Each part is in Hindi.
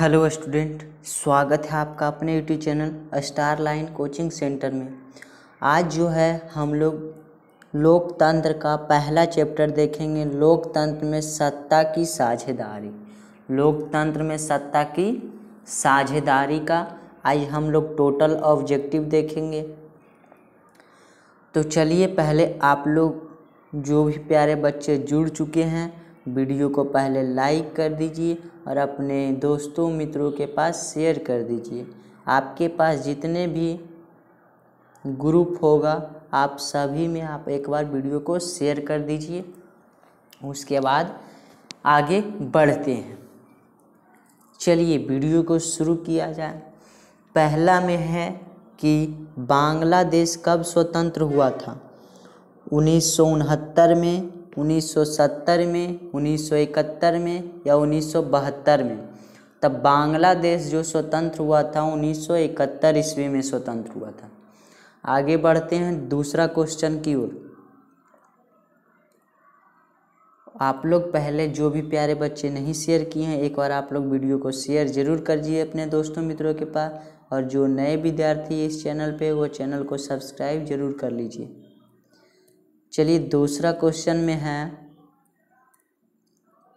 हेलो स्टूडेंट स्वागत है आपका अपने YouTube channel star line coaching centre में आज जो है हम लोग लोकतंत्र का पहला चैप्टर देखेंगे लोकतंत्र में सत्ता की साझेदारी लोकतंत्र में सत्ता की साझेदारी का आज हम लोग टोटल ऑब्जेक्टिव देखेंगे तो चलिए पहले आप लोग जो भी प्यारे बच्चे जुड़ चुके हैं वीडियो को पहले लाइक कर दीजिए और अपने दोस्तों मित्रों के पास शेयर कर दीजिए आपके पास जितने भी ग्रुप होगा आप सभी में आप एक बार वीडियो को शेयर कर दीजिए उसके बाद आगे बढ़ते हैं चलिए वीडियो को शुरू किया जाए पहला में है कि बांग्लादेश कब स्वतंत्र हुआ था उन्नीस में 1970 में 1971 में या 1972 में तब बांग्लादेश जो स्वतंत्र हुआ था 1971 ईस्वी में स्वतंत्र हुआ था आगे बढ़ते हैं दूसरा क्वेश्चन की ओर आप लोग पहले जो भी प्यारे बच्चे नहीं शेयर किए हैं एक बार आप लोग वीडियो को शेयर जरूर करिए अपने दोस्तों मित्रों के पास और जो नए विद्यार्थी इस चैनल पे वो चैनल को सब्सक्राइब जरूर कर लीजिए चलिए दूसरा क्वेश्चन में है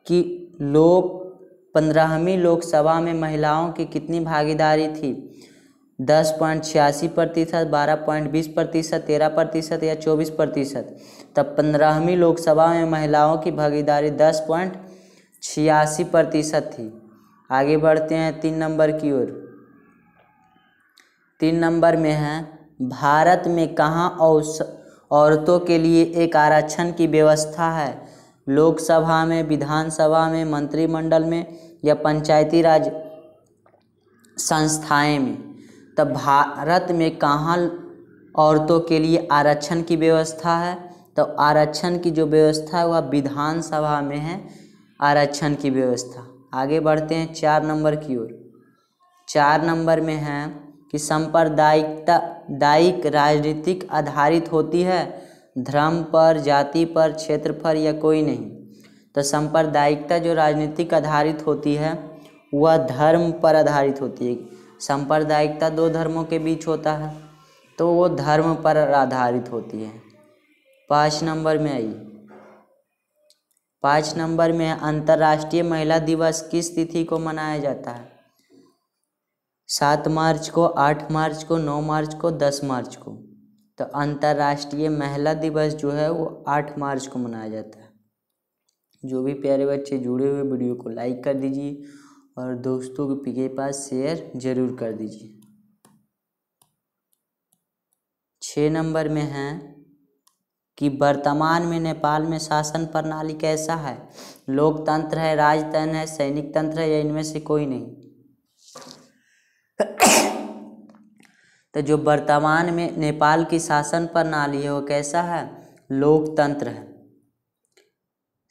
कि लोक पंद्रहवीं लोकसभा में महिलाओं की कितनी भागीदारी थी दस पॉइंट छियासी प्रतिशत बारह पॉइंट बीस प्रतिशत तेरह प्रतिशत या चौबीस प्रतिशत तब पंद्रहवीं लोकसभा में महिलाओं की भागीदारी दस पॉइंट छियासी प्रतिशत थी आगे बढ़ते हैं तीन नंबर की ओर तीन नंबर में है भारत में कहाँ औस औरतों के लिए एक आरक्षण की व्यवस्था है लोकसभा में विधानसभा में मंत्रिमंडल में या पंचायती राज संस्थाएं में तब भारत में कहाँ औरतों के लिए आरक्षण की व्यवस्था है तो आरक्षण की जो व्यवस्था है वह विधानसभा में है आरक्षण की व्यवस्था आगे बढ़ते हैं चार नंबर की ओर चार नंबर में है कि सांप्रदायिकता दायिक राजनीतिक आधारित होती है धर्म पर जाति पर क्षेत्र पर या कोई नहीं तो सांप्रदायिकता जो राजनीतिक आधारित होती है वह धर्म पर आधारित होती है सांप्रदायिकता दो धर्मों के बीच होता है तो वो धर्म पर आधारित होती है पाँच नंबर में आई पाँच नंबर में अंतर्राष्ट्रीय महिला दिवस किस तिथि को मनाया जाता है सात मार्च को आठ मार्च को नौ मार्च को दस मार्च को तो अंतर्राष्ट्रीय महिला दिवस जो है वो आठ मार्च को मनाया जाता है जो भी प्यारे बच्चे जुड़े हुए वीडियो को लाइक कर दीजिए और दोस्तों के पास शेयर ज़रूर कर दीजिए छः नंबर में है कि वर्तमान में नेपाल में शासन प्रणाली कैसा है लोकतंत्र है राजतंत्र है सैनिक तंत्र है या इनमें से कोई नहीं तो जो वर्तमान में नेपाल की शासन प्रणाली है वो कैसा है लोकतंत्र है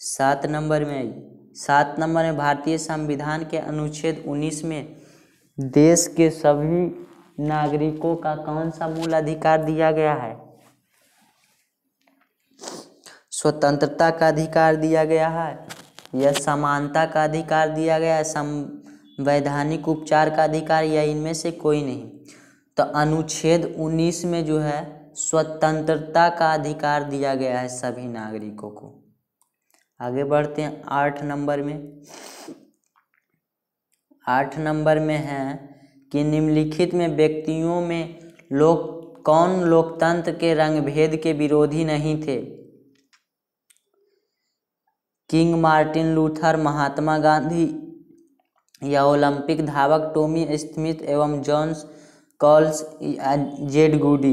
सात नंबर में सात नंबर में भारतीय संविधान के अनुच्छेद उन्नीस में देश के सभी नागरिकों का कौन सा मूल अधिकार दिया गया है स्वतंत्रता का अधिकार दिया गया है या समानता का अधिकार दिया गया है संवैधानिक उपचार का अधिकार या इनमें से कोई नहीं तो अनुच्छेद 19 में जो है स्वतंत्रता का अधिकार दिया गया है सभी नागरिकों को आगे बढ़ते हैं आठ नंबर में आठ नंबर में है कि निम्नलिखित में व्यक्तियों में लोक कौन लोकतंत्र के रंगभेद के विरोधी नहीं थे King Martin Luther Mahatma Gandhi या ओलंपिक धावक टोमी स्मिथ एवं जॉन्स कॉल्स जेड गुडी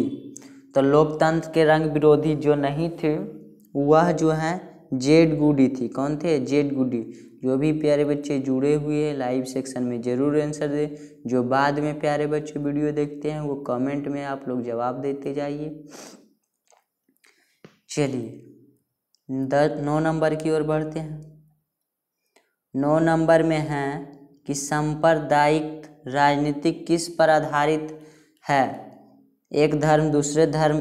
तो लोकतंत्र के रंग विरोधी जो नहीं थे वह जो है जेड गुडी थी कौन थे जेड गुडी जो भी प्यारे बच्चे जुड़े हुए हैं लाइव सेक्शन में ज़रूर आंसर दें जो बाद में प्यारे बच्चे वीडियो देखते हैं वो कमेंट में आप लोग जवाब देते जाइए चलिए नौ नंबर की ओर बढ़ते हैं नौ नंबर में है कि सांप्रदायिक राजनीति किस पर आधारित है एक धर्म दूसरे धर्म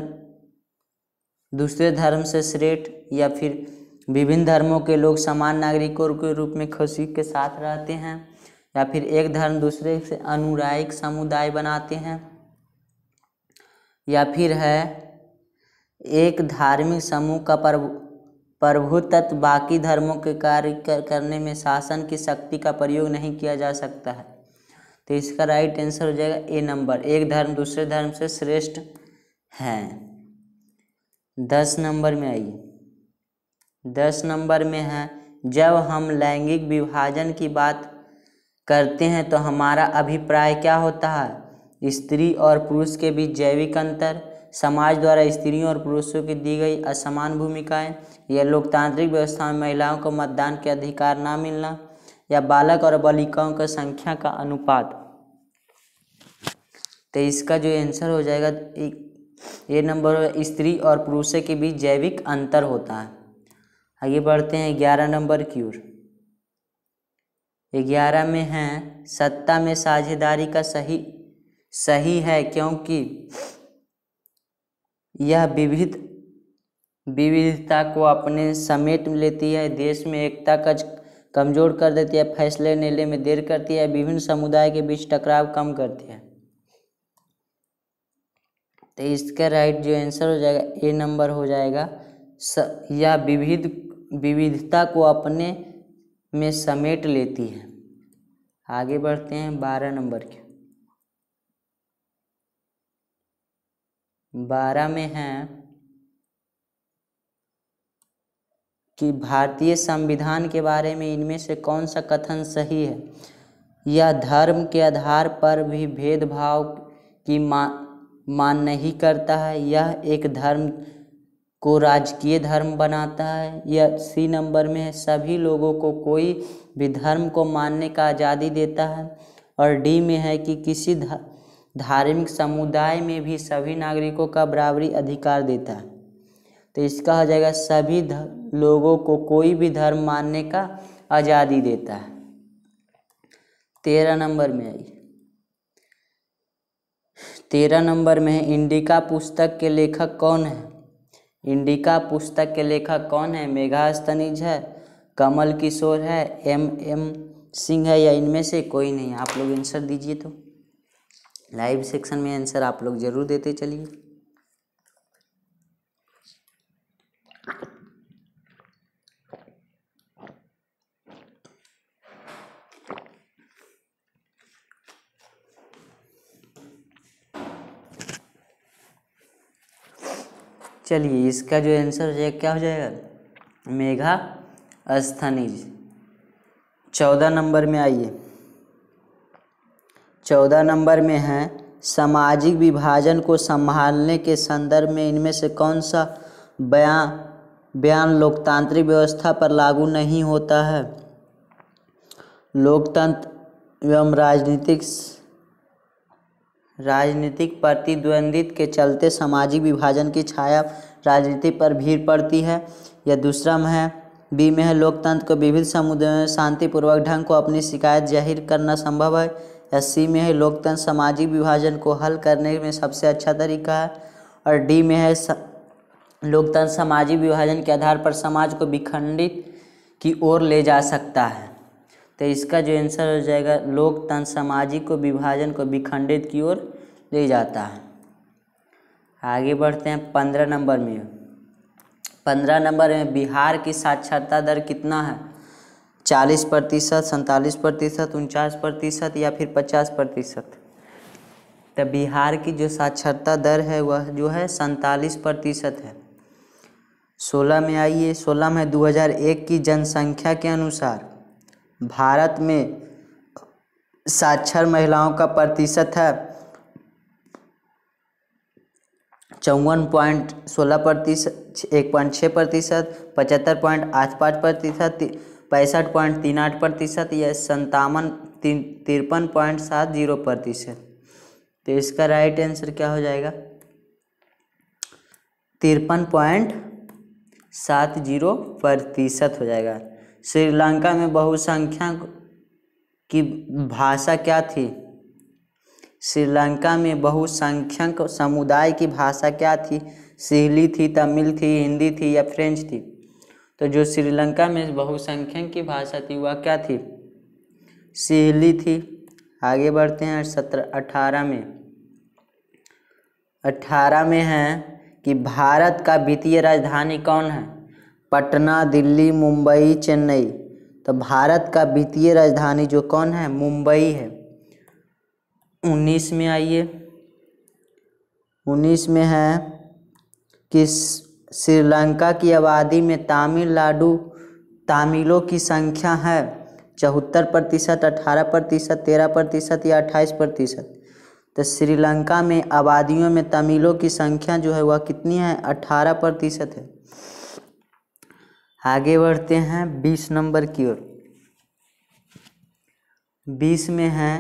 दूसरे धर्म से श्रेष्ठ या फिर विभिन्न धर्मों के लोग समान नागरिकों के रूप में खुशी के साथ रहते हैं या फिर एक धर्म दूसरे से अनुरायिक समुदाय बनाते हैं या फिर है एक धार्मिक समूह का प्रभु प्रभु तत्व बाकी धर्मों के कार्य करने में शासन की शक्ति का प्रयोग नहीं किया जा सकता है तो इसका राइट आंसर हो जाएगा ए नंबर एक धर्म दूसरे धर्म से श्रेष्ठ है दस नंबर में आइए दस नंबर में है जब हम लैंगिक विभाजन की बात करते हैं तो हमारा अभिप्राय क्या होता है स्त्री और पुरुष के बीच जैविक अंतर समाज द्वारा स्त्रियों और पुरुषों की दी गई असमान भूमिकाएं या लोकतांत्रिक व्यवस्था में महिलाओं को मतदान के अधिकार ना मिलना या बालक और बालिकाओं का संख्या का अनुपात तो इसका जो आंसर हो जाएगा ये नंबर स्त्री और पुरुष के बीच जैविक अंतर होता है आगे बढ़ते हैं ग्यारह नंबर की ओर ग्यारह में है सत्ता में साझेदारी का सही सही है क्योंकि यह विविध विविधता को अपने समेट लेती है देश में एकता का कमज़ोर कर देती है फैसले लेने में देर करती है विभिन्न समुदाय के बीच टकराव कम करती है तो इसका राइट जो आंसर हो जाएगा ए नंबर हो जाएगा स या विविध विविधता को अपने में समेट लेती है आगे बढ़ते हैं बारह नंबर के बारह में है कि भारतीय संविधान के बारे में इनमें से कौन सा कथन सही है यह धर्म के आधार पर भी भेदभाव की मान मान नहीं करता है यह एक धर्म को राजकीय धर्म बनाता है यह सी नंबर में सभी लोगों को कोई भी धर्म को मानने का आज़ादी देता है और डी में है कि किसी धार्मिक समुदाय में भी सभी नागरिकों का बराबरी अधिकार देता है तो इसका हो जाएगा सभी लोगों को कोई भी धर्म मानने का आज़ादी देता है तेरह नंबर में आई तेरह नंबर में है इंडिका पुस्तक के लेखक कौन है इंडिका पुस्तक के लेखक कौन है मेघा स्तनिज है कमल किशोर है एम एम सिंह है या इनमें से कोई नहीं आप लोग आंसर दीजिए तो लाइव सेक्शन में आंसर आप लोग ज़रूर देते चलिए चलिए इसका जो आंसर हो जाएगा क्या हो जाएगा मेघा स्थनिज चौदह नंबर में आइए चौदह नंबर में है सामाजिक विभाजन को संभालने के संदर्भ में इनमें से कौन सा बयान बयान लोकतांत्रिक व्यवस्था पर लागू नहीं होता है लोकतंत्र एवं राजनीतिक राजनीतिक प्रतिद्वंदित के चलते सामाजिक विभाजन की छाया राजनीति पर भीड़ पड़ती है यह दूसरा में है बी में है लोकतंत्र को विभिन्न समुदायों में शांतिपूर्वक ढंग को अपनी शिकायत जाहिर करना संभव है या सी में है लोकतंत्र सामाजिक विभाजन को हल करने में सबसे अच्छा तरीका है और डी में है लोकतंत्र सामाजिक विभाजन के आधार पर समाज को विखंडित की ओर ले जा सकता है तो इसका जो आंसर हो जाएगा लोकतंत्र सामाजिक को विभाजन को विखंडित की ओर ले जाता है आगे बढ़ते हैं पंद्रह नंबर में पंद्रह नंबर में बिहार की साक्षरता दर कितना है चालीस प्रतिशत सैंतालीस प्रतिशत उनचास प्रतिशत या फिर पचास प्रतिशत तो बिहार की जो साक्षरता दर है वह जो है सैंतालीस प्रतिशत है सोलह में आइए सोलह में 2001 की जनसंख्या के अनुसार भारत में साक्षर महिलाओं का प्रतिशत है चौवन पॉइंट सोलह प्रतिशत एक पॉइंट छः प्रतिशत पचहत्तर पॉइंट आठ पाँच प्रतिशत पैंसठ पॉइंट तीन आठ प्रतिशत या संतावन तीन तिरपन पॉइंट सात जीरो प्रतिशत तो इसका राइट आंसर क्या हो जाएगा तिरपन पॉइंट सात जीरो प्रतिशत हो जाएगा श्रीलंका में बहुसंख्या की भाषा क्या थी श्रीलंका में बहुसंख्यक समुदाय की भाषा क्या थी सिहली थी तमिल थी हिंदी थी या फ्रेंच थी तो जो श्रीलंका में बहुसंख्यक की भाषा थी वह क्या थी सिहली थी आगे बढ़ते हैं सत्रह अठारह में अठारह में है कि भारत का वित्तीय राजधानी कौन है पटना दिल्ली मुंबई चेन्नई तो भारत का वित्तीय राजधानी जो कौन है मुंबई है उन्नीस में आइए उन्नीस में है कि श्रीलंका की आबादी में तमिलनाडु तमिलों की संख्या है चौहत्तर प्रतिशत अठारह प्रतिशत तेरह प्रतिशत या अट्ठाईस प्रतिशत तो श्रीलंका में आबादियों में तमिलों की संख्या जो है वह कितनी है अट्ठारह प्रतिशत है आगे बढ़ते हैं बीस नंबर की ओर बीस में है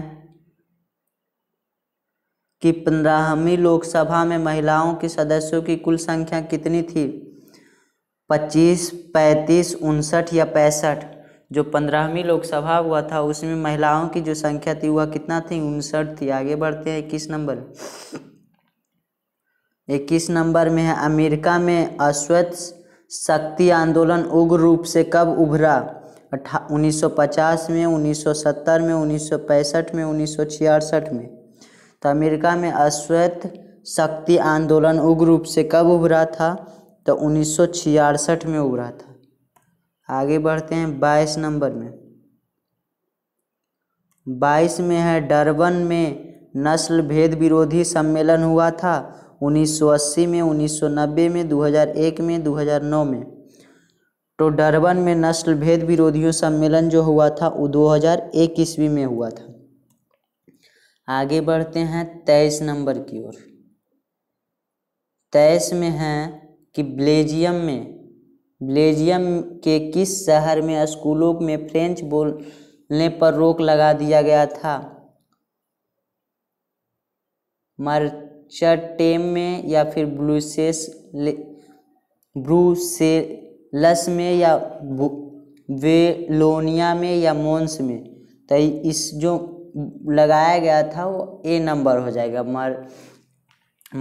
कि पंद्रहवीं लोकसभा में महिलाओं के सदस्यों की कुल संख्या कितनी थी पच्चीस पैंतीस उनसठ या पैंसठ जो पंद्रहवीं लोकसभा हुआ था उसमें महिलाओं की जो संख्या थी वह कितना थी उनसठ थी आगे बढ़ते हैं इक्कीस नंबर इक्कीस नंबर में है अमेरिका में अश्वेत शक्ति आंदोलन उग्र रूप से कब उभरा अठा 1950 में 1970 में 1965 में 1966 में तो अमेरिका में अश्वेत शक्ति आंदोलन उग्र रूप से कब उभरा था तो 1966 में उभरा था आगे बढ़ते हैं 22 नंबर में 22 में है डरबन में नस्ल भेद विरोधी सम्मेलन हुआ था 1980 में 1990 में 2001 में 2009 में तो डरबन में नस्ल भेद विरोधियों सम्मेलन जो हुआ था वो 2001 ईस्वी में हुआ था आगे बढ़ते हैं तेईस नंबर की ओर तेईस में है कि ब्लेजियम में ब्लेजियम के किस शहर में स्कूलों में फ्रेंच बोलने पर रोक लगा दिया गया था मार चटेम में या फिर ब्लूसेस ब्रूसेलस में या वेलोनिया में या मोन्स में तो इस जो लगाया गया था वो ए नंबर हो जाएगा मर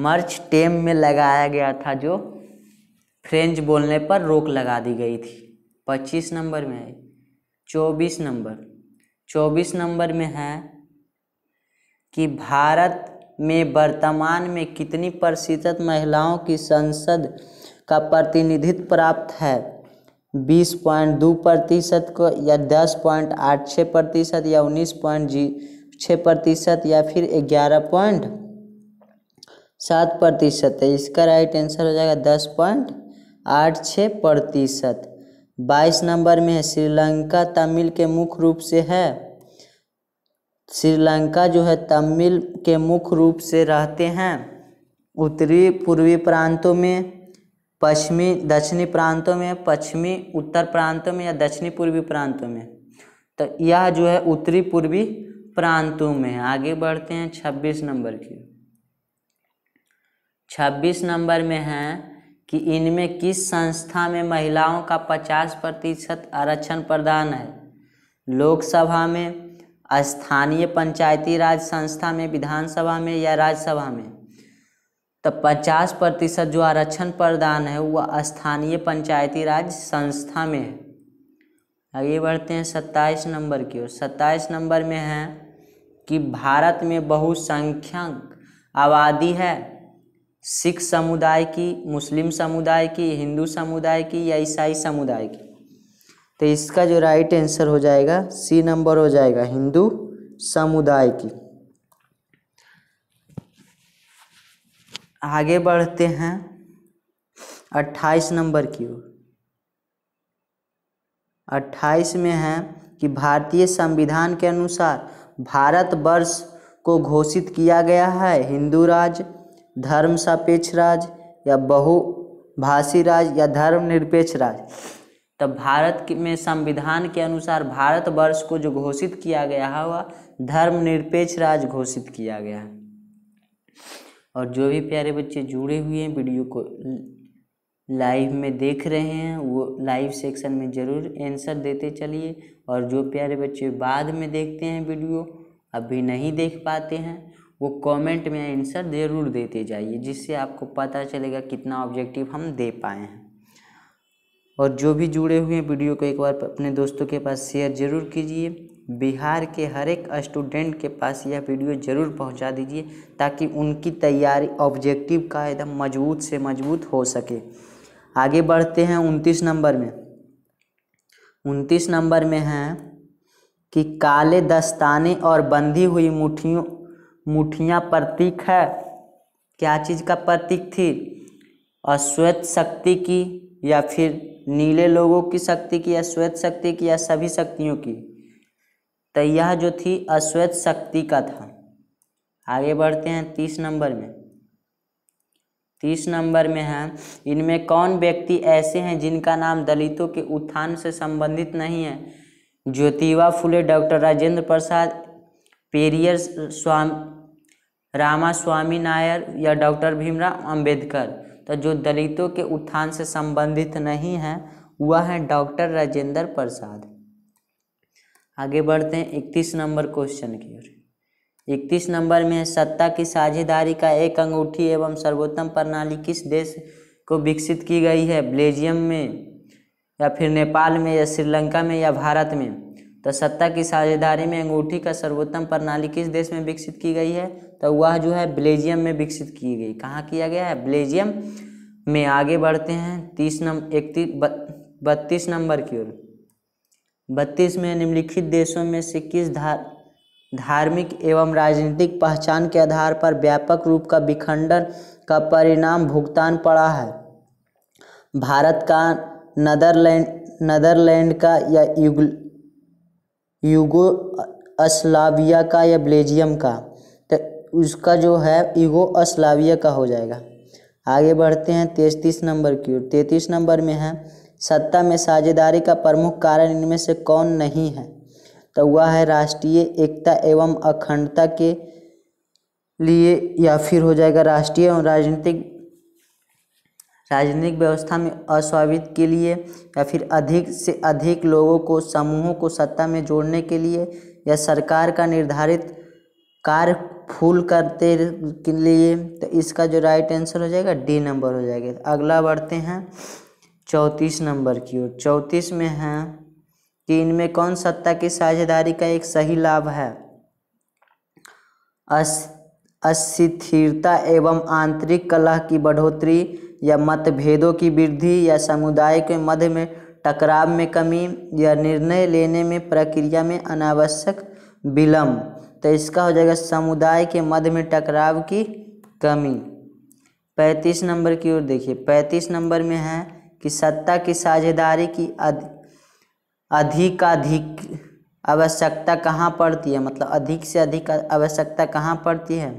मर्च टेम में लगाया गया था जो फ्रेंच बोलने पर रोक लगा दी गई थी पच्चीस नंबर में है चौबीस नंबर चौबीस नंबर में है कि भारत में वर्तमान में कितनी प्रतिशत महिलाओं की संसद का प्रतिनिधित्व प्राप्त है बीस पॉइंट दो प्रतिशत को या दस पॉइंट आठ छः प्रतिशत या उन्नीस पॉइंट जी छः प्रतिशत या फिर ग्यारह पॉइंट सात प्रतिशत है इसका राइट आंसर हो जाएगा दस पॉइंट आठ छः प्रतिशत बाईस नंबर में है श्रीलंका तमिल के मुख्य रूप से है श्रीलंका जो है तमिल के मुख्य रूप से रहते हैं उत्तरी पूर्वी प्रांतों में पश्चिमी दक्षिणी प्रांतों में पश्चिमी उत्तर प्रांतों में या दक्षिणी पूर्वी प्रांतों में तो यह जो है उत्तरी पूर्वी प्रांतों में आगे बढ़ते हैं छब्बीस नंबर की छब्बीस नंबर में है कि इनमें किस संस्था में महिलाओं का पचास प्रतिशत आरक्षण प्रदान है लोकसभा में स्थानीय पंचायती राज संस्था में विधानसभा में या राज्यसभा में तो 50 प्रतिशत जो आरक्षण प्रदान है वह स्थानीय पंचायती राज संस्था में है आगे बढ़ते हैं सत्ताईस नंबर की ओर सत्ताईस नंबर में है कि भारत में बहुसंख्यक आबादी है सिख समुदाय की मुस्लिम समुदाय की हिंदू समुदाय की या ईसाई समुदाय की तो इसका जो राइट आंसर हो जाएगा सी नंबर हो जाएगा हिंदू समुदाय की आगे बढ़ते हैं अट्ठाईस नंबर की ओर अट्ठाईस में है कि भारतीय संविधान के अनुसार भारत वर्ष को घोषित किया गया है हिंदू राज्य धर्म सापेक्ष राज या बहुभाषी राज या धर्मनिरपेक्ष राज्य तब भारत में संविधान के अनुसार भारतवर्ष को जो घोषित किया गया है वह धर्मनिरपेक्ष राज घोषित किया गया है और जो भी प्यारे बच्चे जुड़े हुए हैं वीडियो को लाइव में देख रहे हैं वो लाइव सेक्शन में ज़रूर आंसर देते चलिए और जो प्यारे बच्चे बाद में देखते हैं वीडियो अभी नहीं देख पाते हैं वो कमेंट में आंसर ज़रूर देते जाइए जिससे आपको पता चलेगा कितना ऑब्जेक्टिव हम दे पाए हैं और जो भी जुड़े हुए हैं वीडियो को एक बार अपने दोस्तों के पास शेयर ज़रूर कीजिए बिहार के हर एक स्टूडेंट के पास यह वीडियो ज़रूर पहुंचा दीजिए ताकि उनकी तैयारी ऑब्जेक्टिव का एकदम मजबूत से मजबूत हो सके आगे बढ़ते हैं उनतीस नंबर में उनतीस नंबर में है कि काले दस्ताने और बंधी हुई मुठियों मुठियाँ प्रतीक है क्या चीज़ का प्रतीक थी अश्वेत शक्ति की या फिर नीले लोगों की शक्ति की या श्वेत शक्ति की या सभी शक्तियों की तो यह जो थी अश्वेत शक्ति का था आगे बढ़ते हैं तीस नंबर में तीस नंबर में है इनमें कौन व्यक्ति ऐसे हैं जिनका नाम दलितों के उत्थान से संबंधित नहीं है ज्योतिबा फुले डॉक्टर राजेंद्र प्रसाद पेरियर स्वामी रामा स्वामी नायर या डॉक्टर भीमराव अंबेडकर तो जो दलितों के उत्थान से संबंधित नहीं हैं वह हैं डॉक्टर राजेंद्र प्रसाद आगे बढ़ते हैं इकतीस नंबर क्वेश्चन की ओर इकतीस नंबर में सत्ता की साझेदारी का एक अंगूठी एवं सर्वोत्तम प्रणाली किस देश को विकसित की गई है बेल्जियम में या फिर नेपाल में या श्रीलंका में या भारत में तो सत्ता की साझेदारी में अंगूठी का सर्वोत्तम प्रणाली किस देश में विकसित की गई है तो वह जो है ब्लेजियम में विकसित की गई कहाँ किया गया है ब्लेजियम में आगे बढ़ते हैं तीस नंबर इकतीस बत्तीस नंबर की ओर बत्तीस में निम्नलिखित देशों में से किस धार धार्मिक एवं राजनीतिक पहचान के आधार पर व्यापक रूप का विखंडन का परिणाम भुगतान पड़ा है भारत का नदरलैंड नदरलैंड का या युगल यूगो अस्लाविया का या बेल्जियम का तो उसका जो है यूगो अस्लाविया का हो जाएगा आगे बढ़ते हैं तैतीस नंबर की ओर तैतीस नंबर में है सत्ता में साझेदारी का प्रमुख कारण इनमें से कौन नहीं है तो वह है राष्ट्रीय एकता एवं अखंडता के लिए या फिर हो जाएगा राष्ट्रीय एवं राजनीतिक राजनीतिक व्यवस्था में अस्वाभित के लिए या फिर अधिक से अधिक लोगों को समूहों को सत्ता में जोड़ने के लिए या सरकार का निर्धारित कार्य फूल करते के लिए तो इसका जो राइट आंसर हो जाएगा डी नंबर हो जाएगा अगला बढ़ते हैं चौंतीस नंबर की ओर चौंतीस में है कि इनमें कौन सत्ता की साझेदारी का एक सही लाभ है अस्थिरता एवं आंतरिक कला की बढ़ोतरी या मतभेदों की वृद्धि या समुदाय के मध्य में टकराव में कमी या निर्णय लेने में प्रक्रिया में अनावश्यक विलम्ब तो इसका हो जाएगा समुदाय के मध्य में टकराव की कमी पैंतीस नंबर की ओर देखिए पैंतीस नंबर में है कि सत्ता की साझेदारी की अधिकाधिक आवश्यकता कहाँ पड़ती है मतलब अधिक से अधिक आवश्यकता कहाँ पड़ती है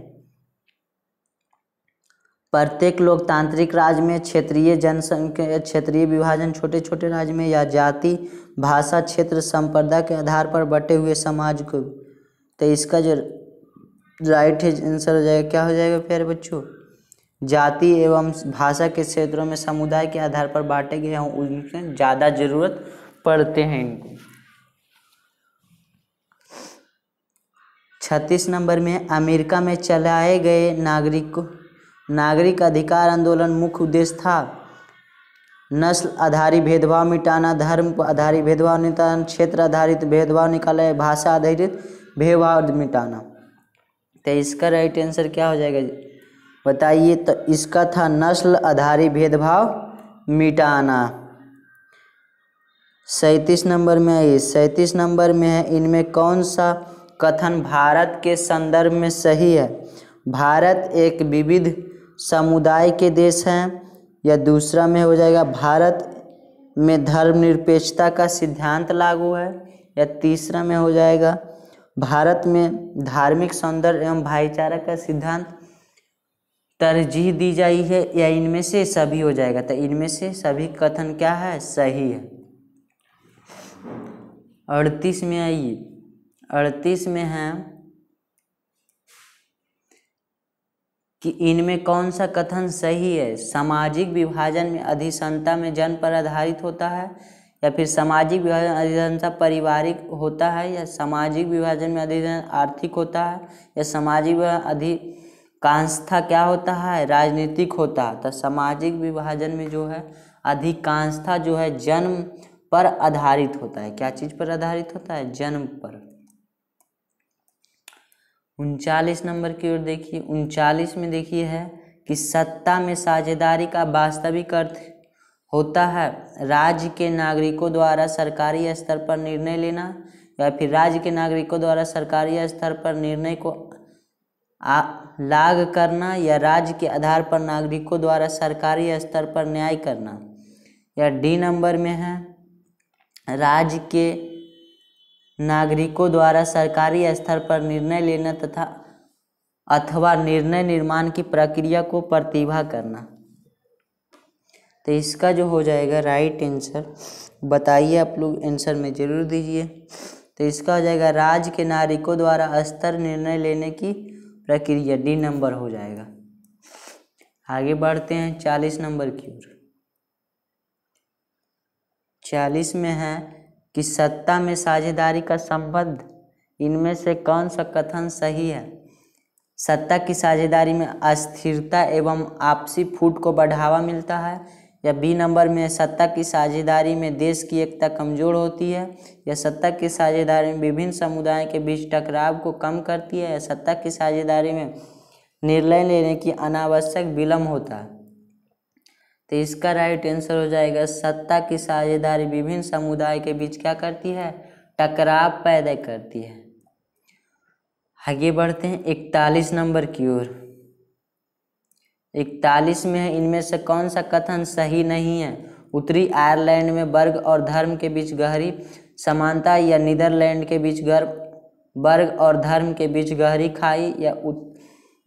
प्रत्येक लोकतांत्रिक राज्य में क्षेत्रीय जनसंख्या क्षेत्रीय विभाजन छोटे छोटे राज्य में या जाति भाषा क्षेत्र संपर्दा के आधार पर बटे हुए समाज को तो इसका जो राइट है आंसर हो जाएगा क्या हो जाएगा प्यारे बच्चों जाति एवं भाषा के क्षेत्रों में समुदाय के आधार पर बांटे गए हों उनसे ज़्यादा जरूरत पड़ते हैं इनको छत्तीस नंबर में अमेरिका में चलाए गए नागरिक नागरिक अधिकार आंदोलन मुख्य उद्देश्य था नस्ल आधारित भेदभाव मिटाना धर्म आधारित भेदभाव निटाना क्षेत्र आधारित भेदभाव निकाले भाषा आधारित भेदभाव मिटाना तो इसका राइट आंसर क्या हो जाएगा बताइए तो इसका था नस्ल आधारित भेदभाव मिटाना सैंतीस नंबर में है सैंतीस नंबर में है इनमें कौन सा कथन भारत के संदर्भ में सही है भारत एक विविध समुदाय के देश हैं या दूसरा में हो जाएगा भारत में धर्मनिरपेक्षता का सिद्धांत लागू है या तीसरा में हो जाएगा भारत में धार्मिक सौंदर्य एवं भाईचारा का सिद्धांत तरजीह दी जाई है या इनमें से सभी हो जाएगा तो इनमें से सभी कथन क्या है सही है अड़तीस में आइए अड़तीस में है कि इनमें कौन सा कथन सही है सामाजिक विभाजन में अधिसंता में जन्म पर आधारित होता है या फिर सामाजिक विभाजन अधिसंता पारिवारिक होता है या सामाजिक विभाजन में अधिसंता आर्थिक होता है या सामाजिक अधिकांशता क्या होता है राजनीतिक होता है तो सामाजिक विभाजन में जो है अधिकांशता जो है जन्म पर आधारित होता है क्या चीज़ पर आधारित होता है जन्म पर उनचालीस नंबर की ओर देखिए उनचालीस में देखिए है कि सत्ता में साझेदारी का वास्तविक अर्थ होता है राज्य के नागरिकों द्वारा सरकारी स्तर पर निर्णय लेना या फिर राज्य के नागरिकों द्वारा सरकारी स्तर पर निर्णय को आ, लाग करना या राज्य के आधार पर नागरिकों द्वारा सरकारी स्तर पर न्याय करना या डी नंबर में है राज्य के नागरिकों द्वारा सरकारी स्तर पर निर्णय लेना तथा अथवा निर्णय निर्माण की प्रक्रिया को प्रतिभा करना तो इसका जो हो जाएगा राइट आंसर बताइए आप लोग आंसर में जरूर दीजिए तो इसका हो जाएगा राज्य के नागरिकों द्वारा स्तर निर्णय लेने की प्रक्रिया डी नंबर हो जाएगा आगे बढ़ते हैं चालीस नंबर की ओर चालीस में है कि सत्ता में साझेदारी का संबंध इनमें से कौन सा कथन सही है सत्ता की साझेदारी में अस्थिरता एवं आपसी फूट को बढ़ावा मिलता है या बी नंबर में सत्ता की साझेदारी में देश की एकता कमजोर होती है या सत्ता की साझेदारी में विभिन्न समुदाय के बीच टकराव को कम करती है या सत्ता की साझेदारी में निर्णय लेने की अनावश्यक विलम्ब होता है तो इसका राइट आंसर हो जाएगा सत्ता की साझेदारी विभिन्न समुदाय के बीच क्या करती है टकराव पैदा करती है आगे बढ़ते हैं इकतालीस नंबर की ओर इकतालीस में है इनमें से कौन सा कथन सही नहीं है उत्तरी आयरलैंड में वर्ग और धर्म के बीच गहरी समानता या नीदरलैंड के बीच गर्व वर्ग और धर्म के बीच गहरी खाई या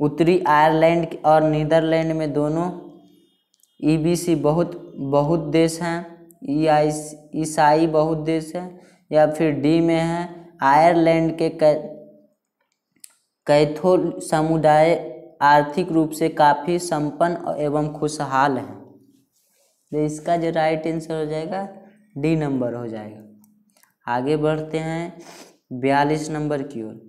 उत्तरी आयरलैंड और नीदरलैंड में दोनों ईबीसी e बहुत बहुत देश हैं ईसाई e e बहुत देश हैं या फिर डी में है आयरलैंड के कैथो समुदाय आर्थिक रूप से काफ़ी संपन्न एवं खुशहाल हैं तो इसका जो राइट आंसर हो जाएगा डी नंबर हो जाएगा आगे बढ़ते हैं बयालीस नंबर की ओर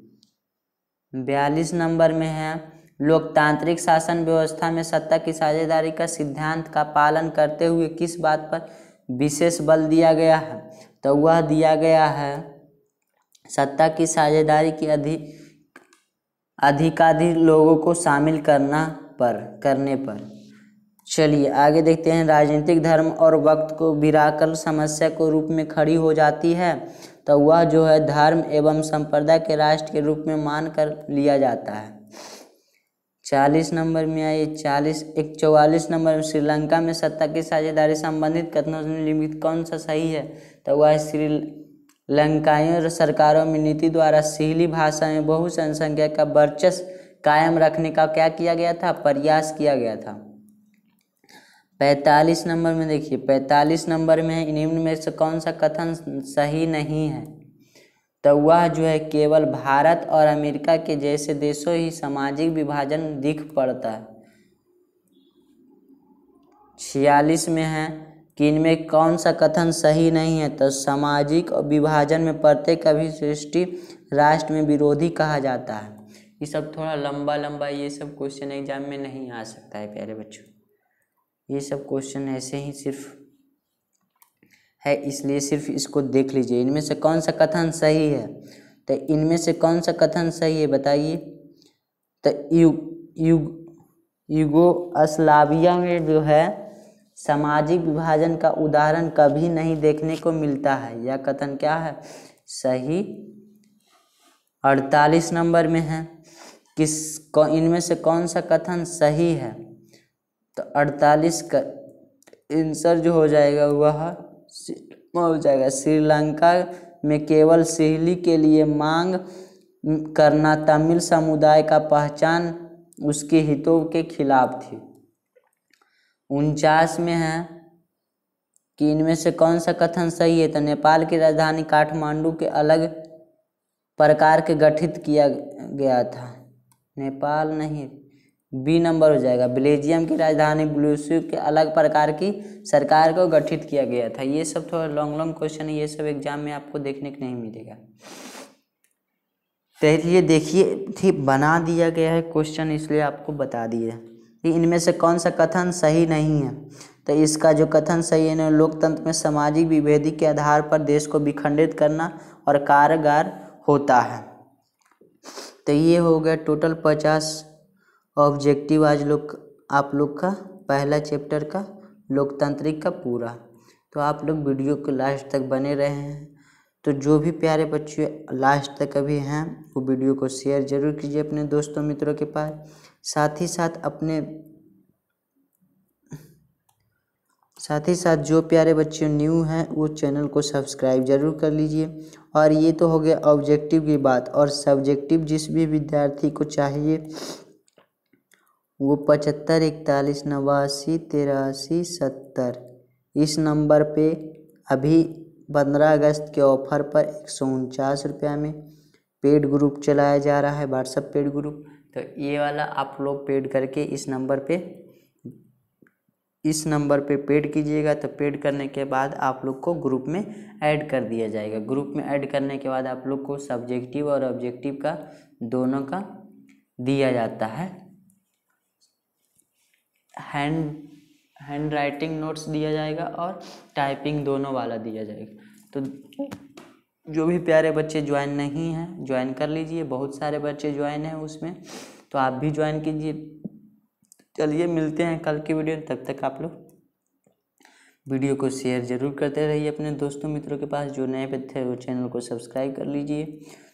बयालीस नंबर में है लोकतांत्रिक शासन व्यवस्था में सत्ता की साझेदारी का सिद्धांत का पालन करते हुए किस बात पर विशेष बल दिया गया है तो वह दिया गया है सत्ता की साझेदारी की अधिक अधिकाधिक लोगों को शामिल करना पर करने पर चलिए आगे देखते हैं राजनीतिक धर्म और वक्त को विराकर समस्या को रूप में खड़ी हो जाती है तो वह जो है धर्म एवं संप्रदाय के राष्ट्र के रूप में मान कर लिया जाता है चालीस नंबर में आई चालीस एक चौवालीस नंबर में श्रीलंका में सत्ता की साझेदारी संबंधित कथनों से निमित्त कौन सा सही है तो वह श्री लंकाइयों और सरकारों में नीति द्वारा सीहली भाषा में बहुसंख्या का वर्चस्व कायम रखने का क्या किया गया था प्रयास किया गया था पैंतालीस नंबर में देखिए पैंतालीस नंबर में निम्न में से कौन सा कथन सही नहीं है तो वह जो है केवल भारत और अमेरिका के जैसे देशों ही सामाजिक विभाजन दिख पड़ता है छियालीस में है कि इनमें कौन सा कथन सही नहीं है तो सामाजिक विभाजन में प्रत्येक सृष्टि राष्ट्र में विरोधी कहा जाता है ये सब थोड़ा लंबा लंबा ये सब क्वेश्चन एग्जाम में नहीं आ सकता है प्यारे बच्चों ये सब क्वेश्चन ऐसे ही सिर्फ है इसलिए सिर्फ इसको देख लीजिए इनमें से कौन सा कथन सही है तो इनमें से कौन सा कथन सही है बताइए तो यू यू यूगोस्लाविया में जो है सामाजिक विभाजन का उदाहरण कभी नहीं देखने को मिलता है यह कथन क्या है सही अड़तालीस नंबर में है किस कौ इनमें से कौन सा कथन सही है तो अड़तालीस का आंसर जो हो जाएगा वह हो जाएगा श्रीलंका में केवल सहेली के लिए मांग करना तमिल समुदाय का पहचान उसके हितों के खिलाफ थी उनचास में है कि इनमें से कौन सा कथन सही है तो नेपाल की राजधानी काठमांडू के अलग प्रकार के गठित किया गया था नेपाल नहीं बी नंबर हो जाएगा बेल्जियम की राजधानी ब्लूसू के अलग प्रकार की सरकार को गठित किया गया था ये सब थोड़ा लॉन्ग लॉन्ग क्वेश्चन है ये सब एग्जाम में आपको देखने को नहीं मिलेगा तो इसलिए देखिए थी बना दिया गया है क्वेश्चन इसलिए आपको बता दिए कि इनमें से कौन सा कथन सही नहीं है तो इसका जो कथन सही है ना लोकतंत्र में सामाजिक विभेदी के आधार पर देश को विखंडित करना और कारगर होता है तो ये हो गया टोटल पचास ऑब्जेक्टिव आज लोग आप लोग का पहला चैप्टर का लोकतांत्रिक का पूरा तो आप लोग वीडियो को लास्ट तक बने रहे हैं तो जो भी प्यारे बच्चे लास्ट तक अभी हैं वो वीडियो को शेयर जरूर कीजिए अपने दोस्तों मित्रों के पास साथ ही साथ अपने साथ ही साथ जो प्यारे बच्चे न्यू हैं वो चैनल को सब्सक्राइब जरूर कर लीजिए और ये तो हो गया ऑब्जेक्टिव की बात और सब्जेक्टिव जिस भी विद्यार्थी को चाहिए वो पचहत्तर इकतालीस नवासी तिरासी सत्तर इस नंबर पे अभी पंद्रह अगस्त के ऑफर पर एक सौ उनचास रुपया में पेड ग्रुप चलाया जा रहा है व्हाट्सअप पेड ग्रुप तो ये वाला आप लोग पेड करके इस नंबर पे इस नंबर पे पेड कीजिएगा तो पेड करने के बाद आप लोग को ग्रुप में ऐड कर दिया जाएगा ग्रुप में ऐड करने के बाद आप लोग को सब्जेक्टिव और ऑब्जेक्टिव का दोनों का दिया जाता है हैंड हैंड राइटिंग नोट्स दिया जाएगा और टाइपिंग दोनों वाला दिया जाएगा तो जो भी प्यारे बच्चे ज्वाइन नहीं हैं ज्वाइन कर लीजिए बहुत सारे बच्चे ज्वाइन हैं उसमें तो आप भी ज्वाइन कीजिए चलिए मिलते हैं कल की वीडियो तब तक आप लोग वीडियो को शेयर जरूर करते रहिए अपने दोस्तों मित्रों के पास जो नए पे थे वो चैनल को सब्सक्राइब कर लीजिए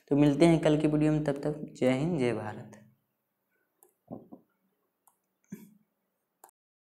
तो मिलते हैं कल की वीडियो में तब तक जय हिंद जय भारत